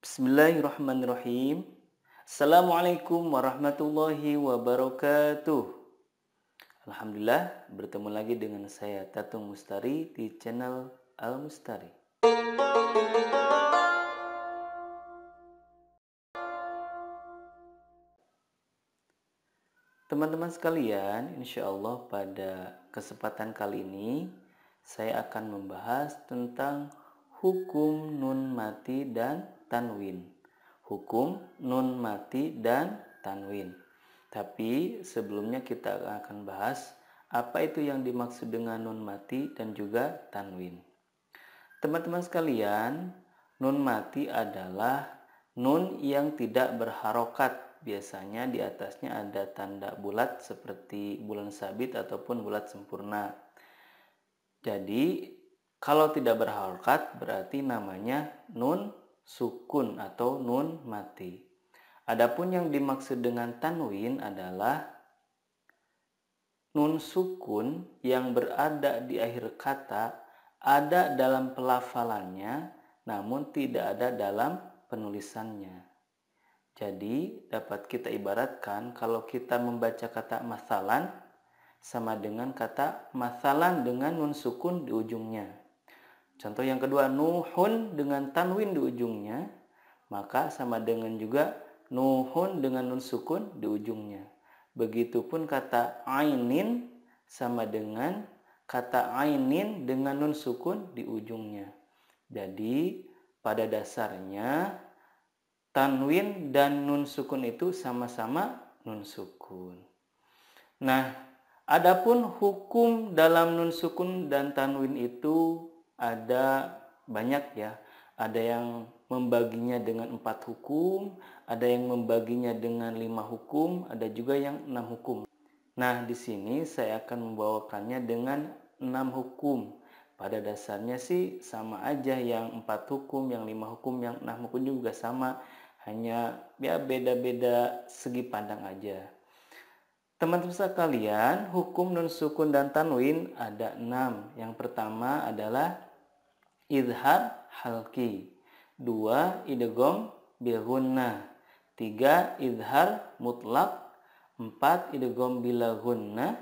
Bismillahirrahmanirrahim. Assalamualaikum warahmatullahi wabarakatuh. Alhamdulillah bertemu lagi dengan saya Tatung Mustari di channel Al Mustari. Teman-teman sekalian, insya Allah pada kesempatan kali ini saya akan membahas tentang hukum nun mati dan tanwin hukum nun mati dan tanwin tapi sebelumnya kita akan bahas apa itu yang dimaksud dengan nun mati dan juga tanwin teman-teman sekalian nun mati adalah nun yang tidak berharokat biasanya di atasnya ada tanda bulat seperti bulan sabit ataupun bulat sempurna jadi kalau tidak berharokat berarti namanya nun sukun atau nun mati. Adapun yang dimaksud dengan tanwin adalah nun sukun yang berada di akhir kata ada dalam pelafalannya namun tidak ada dalam penulisannya. Jadi dapat kita ibaratkan kalau kita membaca kata masalan sama dengan kata masalan dengan nun sukun di ujungnya. Contoh yang kedua nuhun dengan tanwin di ujungnya, maka sama dengan juga nuhun dengan nun sukun di ujungnya. Begitupun kata ainin sama dengan kata ainin dengan nun sukun di ujungnya. Jadi pada dasarnya tanwin dan nun sukun itu sama-sama nun sukun. Nah, adapun hukum dalam nun sukun dan tanwin itu ada banyak ya. Ada yang membaginya dengan empat hukum, ada yang membaginya dengan lima hukum, ada juga yang enam hukum. Nah, di sini saya akan membawakannya dengan enam hukum. Pada dasarnya sih sama aja yang empat hukum, yang lima hukum, yang enam hukum juga sama, hanya ya beda-beda segi pandang aja. Teman-teman sekalian, hukum nun sukun dan tanwin ada enam. Yang pertama adalah idhar halki. Dua, idegom bilgunna. Tiga, idhar mutlak. Empat, idegom bilahunna.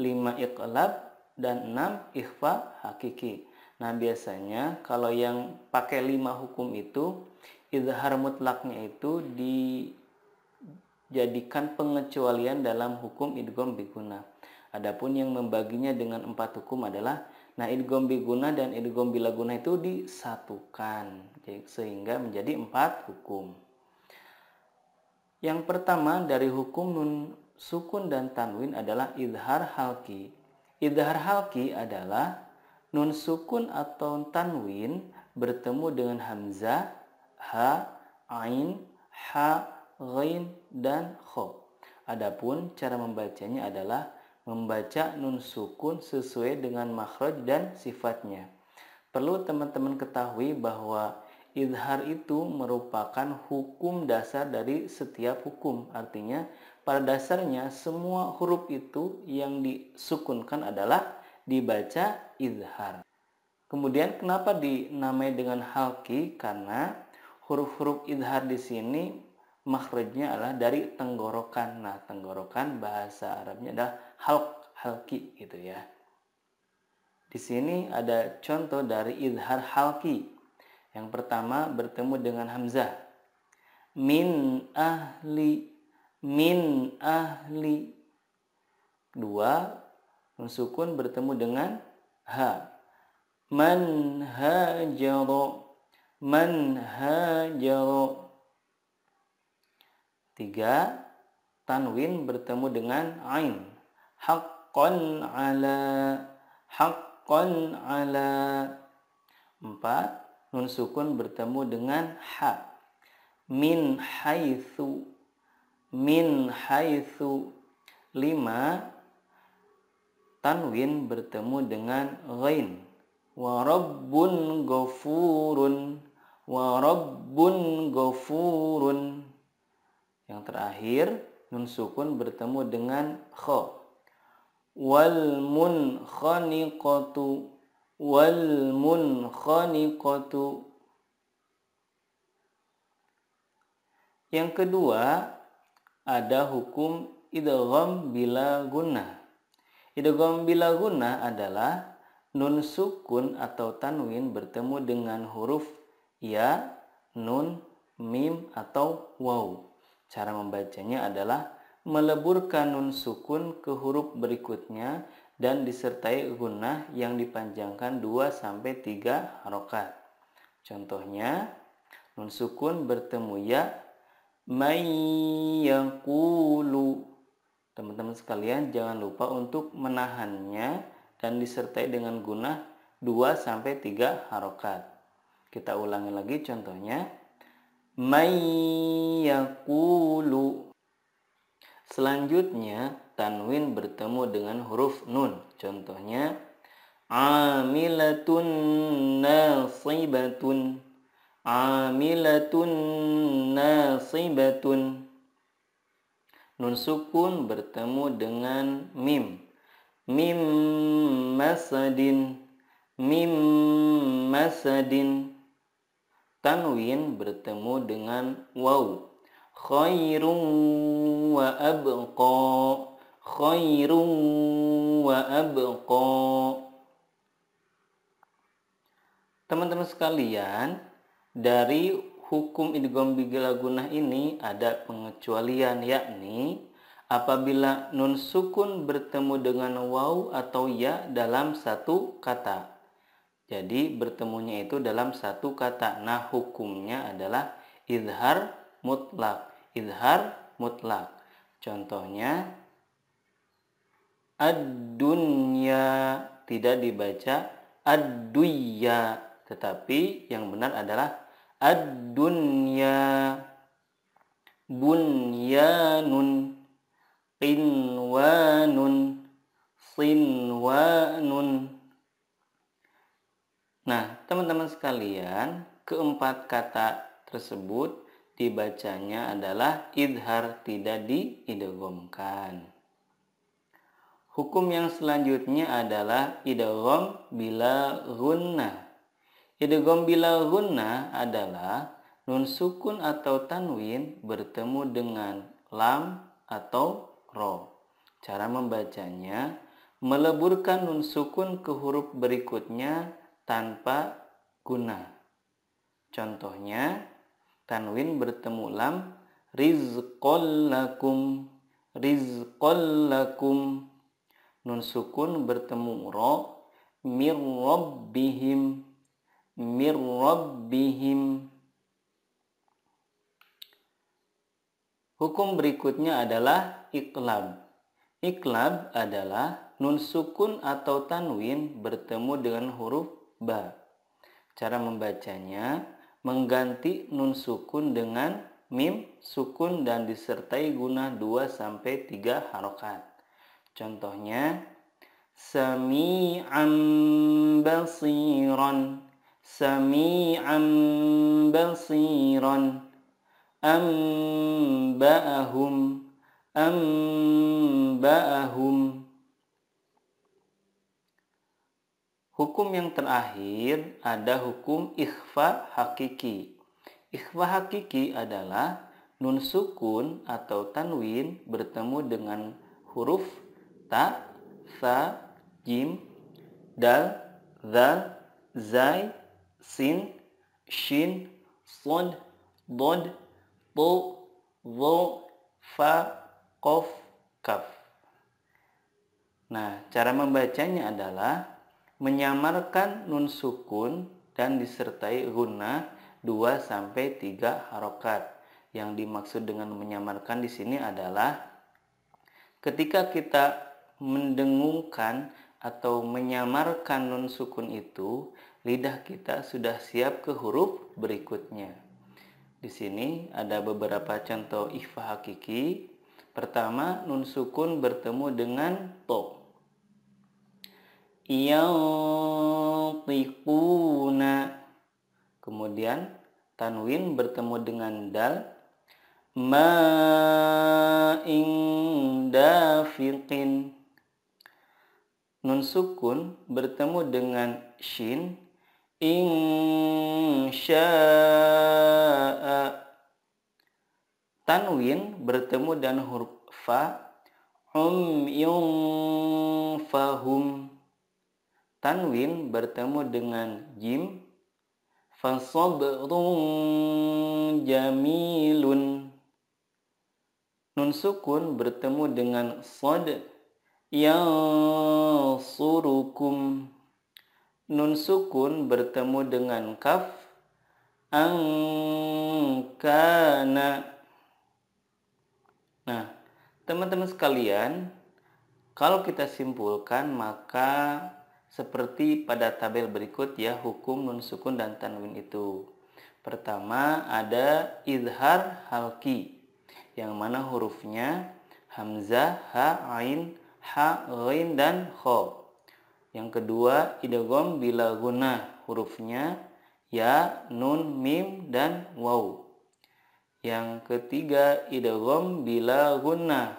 Lima, iqlab. Dan enam, ikhfa hakiki. Nah, biasanya kalau yang pakai lima hukum itu, idhar mutlaknya itu dijadikan pengecualian dalam hukum idgham biguna. Adapun yang membaginya dengan empat hukum adalah Nah, idgom biguna dan idgom bilaguna itu disatukan sehingga menjadi empat hukum. Yang pertama dari hukum nun sukun dan tanwin adalah idhar halki. Idhar halki adalah nun sukun atau tanwin bertemu dengan hamzah, ha, ain, ha, ghain, dan kho. Adapun cara membacanya adalah membaca nun sukun sesuai dengan makhraj dan sifatnya. Perlu teman-teman ketahui bahwa idhar itu merupakan hukum dasar dari setiap hukum. Artinya, pada dasarnya semua huruf itu yang disukunkan adalah dibaca idhar. Kemudian kenapa dinamai dengan halki? Karena huruf-huruf idhar di sini makhrajnya adalah dari tenggorokan. Nah, tenggorokan bahasa Arabnya adalah halq, halki gitu ya. Di sini ada contoh dari izhar halki. Yang pertama bertemu dengan hamzah. Min ahli min ahli. Dua sukun bertemu dengan ha. Man hajaro man hajaro Tiga, tanwin bertemu dengan ain. Haqqan ala haqqan ala. Empat, nun sukun bertemu dengan ha. Min haitsu min haitsu. Lima, tanwin bertemu dengan ghain. Wa rabbun ghafurun wa rabbun ghafurun yang terakhir, nun sukun bertemu dengan kho. Wal mun munkhaniqatu wal mun munkhaniqatu Yang kedua, ada hukum idgham bila guna. Idgham bila guna adalah nun sukun atau tanwin bertemu dengan huruf ya, nun, mim atau waw. Cara membacanya adalah meleburkan nun sukun ke huruf berikutnya dan disertai gunnah yang dipanjangkan 2 sampai 3 harokat. Contohnya, nun sukun bertemu ya mayyakulu. Teman-teman sekalian jangan lupa untuk menahannya dan disertai dengan gunnah 2 sampai 3 harokat. Kita ulangi lagi contohnya may yakulu selanjutnya tanwin bertemu dengan huruf nun contohnya amilatun nasibatun amilatun nasibatun nun sukun bertemu dengan mim mim masadin mim masadin tanwin bertemu dengan waw khairun wa abqa khairun wa abqa Teman-teman sekalian, dari hukum idgham bila gunah ini ada pengecualian yakni apabila nun sukun bertemu dengan waw atau ya dalam satu kata. Jadi bertemunya itu dalam satu kata. Nah hukumnya adalah izhar mutlak. izhar mutlak. Contohnya ad-dunya tidak dibaca ad tetapi yang benar adalah ad-dunya bunyanun qinwanun sinwanun Nah, teman-teman sekalian, keempat kata tersebut dibacanya adalah idhar tidak diidogomkan. Hukum yang selanjutnya adalah idogom bila gunnah. idogom bila gunnah adalah nun sukun atau tanwin bertemu dengan lam atau ro. Cara membacanya meleburkan nun sukun ke huruf berikutnya tanpa guna. Contohnya, tanwin bertemu lam rizqol lakum nun sukun bertemu ro mirrabbihim, mirrabbihim. Hukum berikutnya adalah iklab. Iklab adalah nun sukun atau tanwin bertemu dengan huruf ba. Cara membacanya mengganti nun sukun dengan mim sukun dan disertai guna 2 sampai 3 harokat. Contohnya sami'an basiran sami'an basiran amba'ahum amba'ahum Hukum yang terakhir ada hukum ikhfa hakiki. Ikhfa hakiki adalah nun sukun atau tanwin bertemu dengan huruf ta, sa, jim, dal, zal, zai, sin, shin, son, dod, to, vo, fa, kof, kaf. Nah, cara membacanya adalah menyamarkan nun sukun dan disertai guna 2 sampai 3 harokat. Yang dimaksud dengan menyamarkan di sini adalah ketika kita mendengungkan atau menyamarkan nun sukun itu, lidah kita sudah siap ke huruf berikutnya. Di sini ada beberapa contoh ifa hakiki. Pertama, nun sukun bertemu dengan to yantiquna kemudian tanwin bertemu dengan dal ma indafiqin nun sukun bertemu dengan shin insya'a tanwin bertemu dengan huruf fa um yung fahum tanwin bertemu dengan jim fasabrun jamilun nun sukun bertemu dengan sad ya surukum nun sukun bertemu dengan kaf angkana nah teman-teman sekalian kalau kita simpulkan maka seperti pada tabel berikut ya hukum nun sukun dan tanwin itu. Pertama ada izhar halki yang mana hurufnya hamzah, ha, ain, ha, ghain dan kho. Yang kedua idgham bila guna hurufnya ya, nun, mim dan waw. Yang ketiga idgham bila guna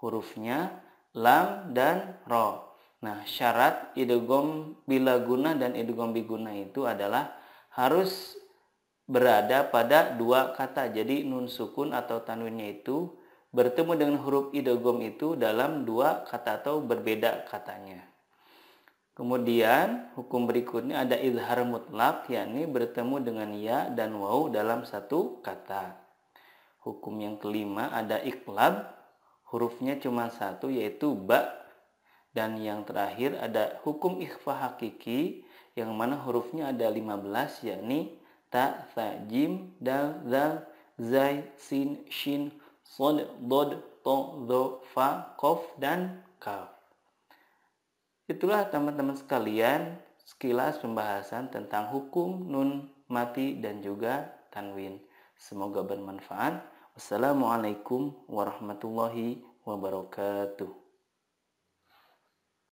hurufnya lam dan ro. Nah, syarat idgham bila guna dan idgham biguna itu adalah harus berada pada dua kata. Jadi nun sukun atau tanwinnya itu bertemu dengan huruf idgham itu dalam dua kata atau berbeda katanya. Kemudian hukum berikutnya ada izhar mutlak yakni bertemu dengan ya dan wau dalam satu kata. Hukum yang kelima ada iklab hurufnya cuma satu yaitu ba dan yang terakhir ada hukum ikhfa hakiki yang mana hurufnya ada 15 yakni ta, tha, jim, dal, zal, zai, sin, shin, son, dod, to, do, fa, kof, dan kaf. Itulah teman-teman sekalian sekilas pembahasan tentang hukum nun mati dan juga tanwin. Semoga bermanfaat. Wassalamualaikum warahmatullahi wabarakatuh.